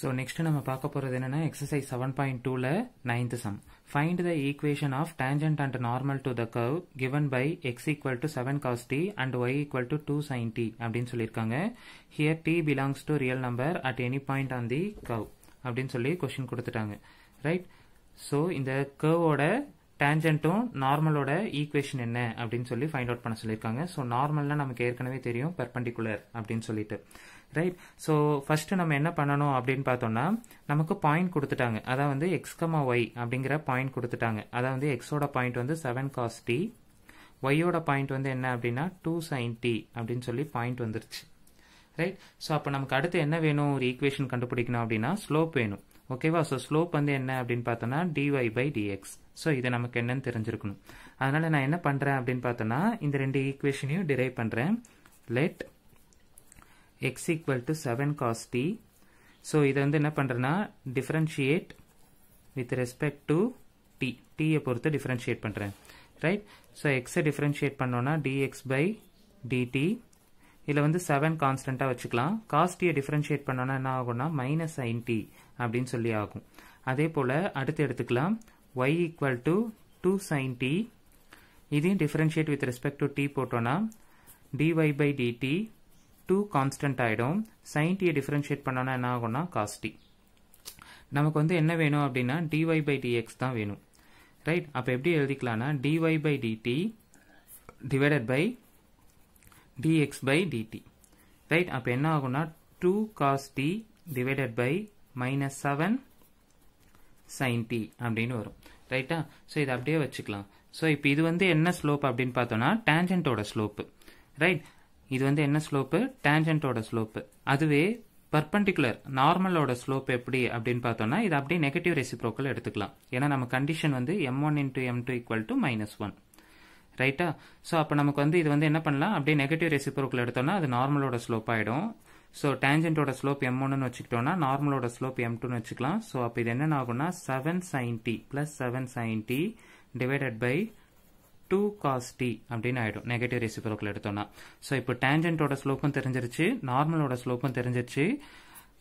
So next நம்ம பார்க்க போகிறது என்னன்னா எக்ஸசைஸ் செவன் பாயிண்ட் டூவில் ninth sum find the equation of tangent and normal to the curve given by X equal to seven cos T and Y equal to two sine D அப்படின்னு சொல்லியிருக்காங்க here T belongs to real number at any point on the curve அப்படின்னு சொல்லி question கொடுத்துட்டாங்க right so இந்த கர்வோட டேஞ்சண்ட்டும் நார்மலோட equation என்ன அப்படின்னு சொல்லி find out பண்ண சொல்லியிருக்காங்க ஸோ நார்மல்னா நமக்கு ஏற்கனவே தெரியும் பெர்பண்டிகுலர் அப்படின்னு சொல்லிட்டு ரைட் ஸோ ஃபஸ்ட்டு நம்ம என்ன பண்ணணும் அப்படின்னு பார்த்தோம்னா நமக்கு பாயிண்ட் கொடுத்துட்டாங்க அதான் வந்து எக்ஸ்கமா ஒய் அப்படிங்கிற பாயிண்ட் கொடுத்துட்டாங்க அதான் வந்து எக்ஸோட பாயிண்ட் வந்து செவன் காஸ் டி ஒய்யோட பாயிண்ட் வந்து என்ன அப்படின்னா டூ சைன் டி அப்படின்னு சொல்லி பாயிண்ட் வந்துருச்சு ரைட் ஸோ அப்போ நமக்கு அடுத்து என்ன வேணும் ஒரு ஈக்குவேஷன் கண்டுபிடிக்கணும் அப்படின்னா ஸ்லோப் வேணும் ஓகேவா ஸோ ஸ்லோப் வந்து என்ன அப்படின்னு பார்த்தோன்னா டிஒய் பை டிஎக்ஸ் ஸோ இது நமக்கு என்னன்னு தெரிஞ்சிருக்கணும் அதனால் நான் என்ன பண்ணுறேன் அப்படின்னு பார்த்தோன்னா இந்த ரெண்டு ஈக்குவேஷனையும் டிரைவ் பண்ணுறேன் let X equal to seven cos T so இதை வந்து என்ன பண்ணுறேன்னா differentiate with respect to T டீயை பொறுத்து டிஃப்ரென்ஷியேட் பண்ணுறேன் ரைட் ஸோ எக்ஸை டிஃப்ரென்ஷியேட் பண்ணோன்னா டிஎக்ஸ் பை டிடி இதில் வந்து செவன் கான்ஸ்டண்ட்டாக வச்சுக்கலாம் காஸ்டியை டிஃப்ரென்ஷியேட் பண்ணோன்னா என்ன ஆகும்னா மைனஸ் சைன் அப்படின்னு சொல்லி ஆகும் அதே போல் அடுத்து எடுத்துக்கலாம் Y equal to two sine T இதையும் differentiate with respect to T போட்டோன்னா dy by dt two constant ஆகிடும் சைன் டியை டிஃப்ரென்ஷியேட் பண்ணோன்னா என்ன ஆகும்னா காஸ்டி நமக்கு வந்து என்ன வேணும் அப்படின்னா டிஒய் பை டிஎக்ஸ் தான் வேணும் ரைட் அப்போ எப்படி எழுதிக்கலாம்னா dy by dt divided by dx by dt right அப்போ என்ன ஆகும்னா two t T by by minus seven sine D அப்படின்னு வரும் ரைட்டா ஸோ இதை அப்படியே வச்சுக்கலாம் ஸோ இப்போ இது வந்து என்ன ஸ்லோப் அப்படின்னு tangent ஓட ஸ்லோப்பு ரைட் இது வந்து என்ன ஸ்லோப்பு ஓட ஸ்லோப்பு அதுவே normal நார்மலோட ஸ்லோப் எப்படி அப்படின்னு பார்த்தோம்னா இது அப்படியே நெகட்டிவ் reciprocal எடுத்துக்கலாம் ஏன்னா நம்ம கண்டிஷன் வந்து M one m2 M to minus to minus one ரைட்டா ஸோ அப்போ நமக்கு வந்து இது வந்து என்ன பண்ணலாம் அப்படியே நெகட்டிவ் ரெசிப்ரோக்கில் எடுத்தோன்னா அது நார்மலோட ஸ்லோப் ஆகிடும் ஸோ டேஞ்சன்ட்டோட ஸ்லோப் எம் ஒன்னு வச்சுக்கிட்டோம்னா நார்மலோட ஸ்லோப் எம் டூன்னு வச்சுக்கலாம் ஸோ அப்போ இது என்னென்ன ஆகும்னா seven sine t plus seven sine t divided by two cos t அப்படின்னு ஆகிடும் நெகட்டிவ் ரெசிப்ரோக்கில் எடுத்தோன்னா ஸோ இப்போ டேஞ்சன்ட்டோட ஸ்லோப்பும் தெரிஞ்சிருச்சு நார்மலோட ஸ்லோப்பும் தெரிஞ்சிருச்சு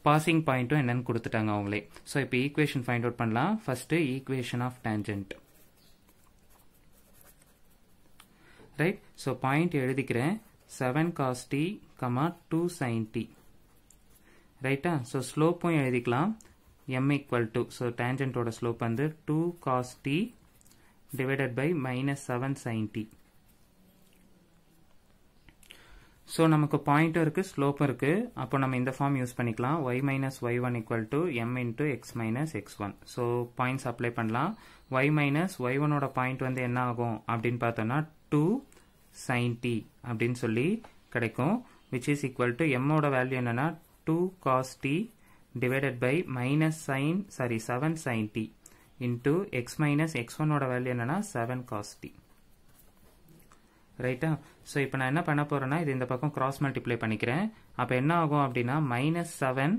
பாசிங் பாயிண்ட்டும் என்னன்னு கொடுத்துட்டாங்க அவங்களே ஸோ இப்போ ஈக்குவேஷன் ஃபைண்ட் அவுட் பண்ணலாம் first equation of tangent right so point எழுதிக்கிறேன் seven cos t comma two sine t ரைட்டா ஸோ ஸ்லோப்பும் எழுதிக்கலாம் எம் ஈக்குவல் டு ஸோ டேஞ்சன்ட்டோட ஸ்லோப் வந்து two cos t divided by minus seven sine t so நமக்கு பாயிண்ட்டும் இருக்குது ஸ்லோப்பும் இருக்குது அப்போ நம்ம இந்த ஃபார்ம் யூஸ் பண்ணிக்கலாம் y minus y one equal to m into x minus x one so points apply பண்ணலாம் ஒய் மைனஸ் ஒய் ஒனோட பாயிண்ட் வந்து என்ன ஆகும் அப்படின்னு பார்த்தோன்னா டூ sin t அப்படின்னு சொல்லி கிடைக்கும் விச் இஸ் to m எம்மோட வேல்யூ என்னன்னா two cos t divided by minus sine sorry seven sin t into x minus x ஒன்னோட வேல்யூ என்னன்னா செவன் cos டி ரைட்டா ஸோ இப்போ நான் என்ன பண்ண போகிறேன்னா இது இந்த பக்கம் கிராஸ் multiply பண்ணிக்கிறேன் அப்போ என்ன ஆகும் அப்படின்னா minus seven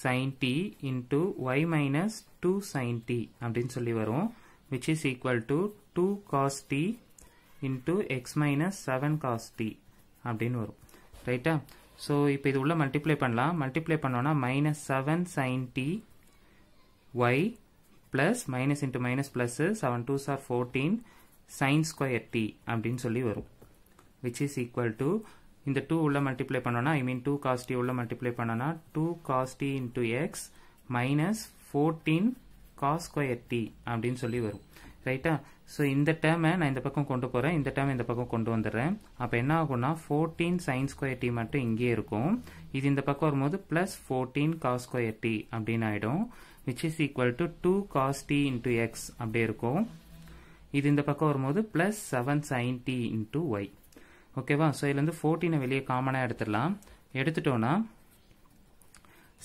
sin t into y minus two sin t அப்படின்னு சொல்லி வரும் which is equal to 2 cos t into x minus 7 cos t அப்படின்னு வரும் ரைட்டா ஸோ இப்போ இது உள்ள multiply பண்ணலாம் multiply பண்ணோன்னா minus seven sin t y plus minus into minus plus seven 2's are fourteen sin square t அப்படின்னு சொல்லி வரும் which இஸ் ஈக்குவல் to இந்த டூ உள்ள மல்டிப்ளை பண்ணோன்னா ஐ மீன் டூ t உள்ள மல்டிப்ளை பண்ணோன்னா two cos t into x minus fourteen cos square t அப்படின்னு சொல்லி வரும் ரைட்டா ஸோ இந்த டேர்மை நான் இந்த பக்கம் கொண்டு போகிறேன் இந்த டேர்ம் இந்த பக்கம் கொண்டு வந்துடுறேன் அப்போ என்ன ஆகும்னா ஃபோர்டீன் சைன் ஸ்கொயர் டி மட்டும் இங்கே இருக்கும் இது இந்த பக்கம் வரும்போது plus fourteen cos square t அப்படின்னு ஆகிடும் which is equal to two cos t into x அப்படியே இருக்கும் இது இந்த பக்கம் வரும்போது plus seven sine t into y ஓகேவா ஸோ இதுலேருந்து ஃபோர்டீனை வெளியே காமனாக எடுத்துடலாம் எடுத்துட்டோன்னா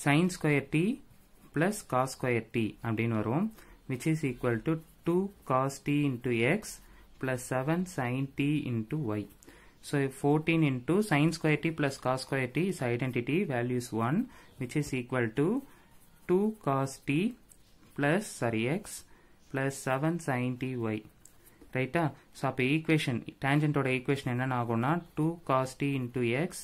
sine square t plus cos square t அப்படின்னு வரும் which is equal to 2 cos t into x plus 7 sin t into y. So 14 into sin square t plus cos square t is identity value is 1 which is equal to 2 cos t plus sorry x plus 7 sin t y. ரைட்டா so அப்போ equation டேஞ்சன்ட்டோட equation என்னென்ன ஆகும்னா two cos t into x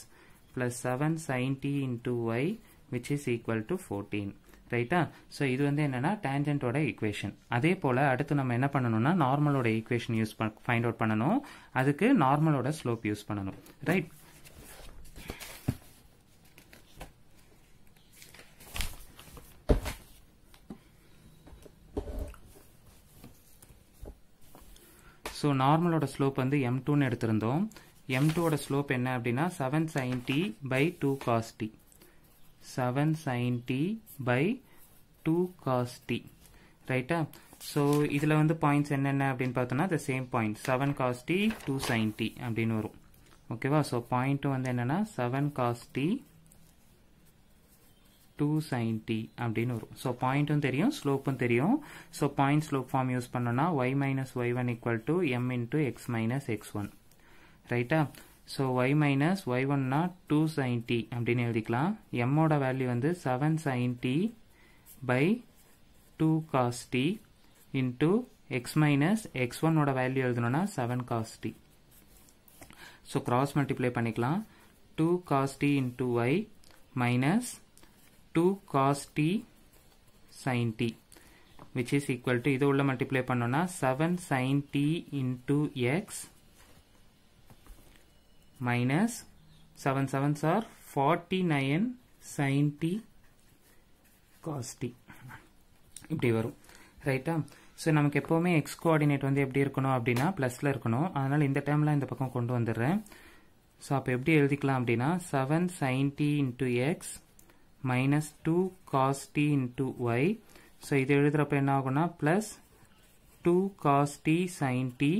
plus seven sine t into y which is equal to fourteen ரைட்டா so ah? இது வந்து என்னென்னா டேஞ்சன்ட்டோட equation அதே போல் அடுத்து நம்ம என்ன பண்ணணும்னா நார்மலோட ஈக்குவேஷன் யூஸ் பண் ஃபைண்ட் அவுட் பண்ணணும் அதுக்கு நார்மலோட ஸ்லோப் யூஸ் பண்ணணும் ரைட் ஸோ நார்மலோட ஸ்லோப் வந்து எம் டூன்னு எடுத்திருந்தோம் எம் டூவோட ஸ்லோப் என்ன அப்படின்னா seven sine t by two cos t 7 sin t by 2 cos t ரைட்டா ஸோ இதில் வந்து பாயிண்ட்ஸ் என்னென்ன அப்படின்னு பார்த்தோன்னா the same point seven cos t two sine D அப்படின்னு வரும் ஓகேவா ஸோ பாயிண்ட்டும் வந்து என்னென்னா seven cos t two sine D அப்படின்னு வரும் ஸோ பாயிண்ட்டும் தெரியும் ஸ்லோப்பும் தெரியும் so point slope form use பண்ணோன்னா y minus y one equal to m into x minus x one ரைட்டா ஸோ ஒய் மைனஸ் ஒய் ஒன்னா டூ t அம்டின் அப்படின்னு எழுதிக்கலாம் எம்மோட வேல்யூ வந்து seven sin t by two cos t into x minus x ஒன்னோட value எழுதணும்னா seven cos t so cross multiply பண்ணிக்கலாம் two cos t into y minus two cos t sin t which is equal to இது உள்ள multiply பண்ணோம்னா seven sine t into x minus 7 sevens are 49 sin t cos t இப்படி வரும் ரைட்டா so நமக்கு எப்போவுமே X coordinate வந்து எப்படி இருக்கணும் அப்படின்னா ப்ளஸில் இருக்கணும் அதனால் இந்த டைமில் இந்த பக்கம் கொண்டு வந்துடுறேன் ஸோ அப்போ எப்படி எழுதிக்கலாம் அப்படின்னா seven sine t into x minus two cos t into y so இது எழுதுகிறப்ப என்ன ஆகும்னா plus two cos t sine t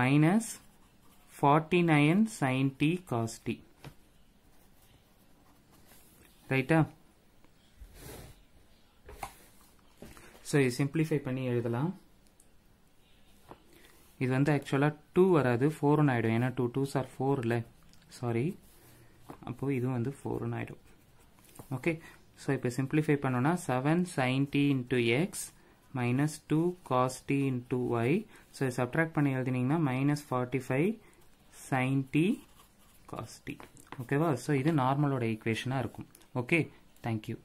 minus 49 sin t cos t ரைட்டா ஸோ இது சிம்பிளிஃபை பண்ணி எழுதலாம் இது வந்து ஆக்சுவலாக டூ வராது ஃபோர்னு ஆகிடும் ஏன்னா டூ டூஸ் ஆர் ஃபோர் இல்லை சாரி அப்போது இதுவும் வந்து ஃபோர்னு ஆகிடும் ஓகே ஸோ இப்போ சிம்பிளிஃபை பண்ணோன்னா seven sine t into x minus two cos t into y so subtract பண்ணி எழுதினீங்கன்னா minus forty five sine t cos t ஓகேவா ஸோ இது நார்மலோட ஈக்குவேஷனாக இருக்கும் ஓகே தேங்க்யூ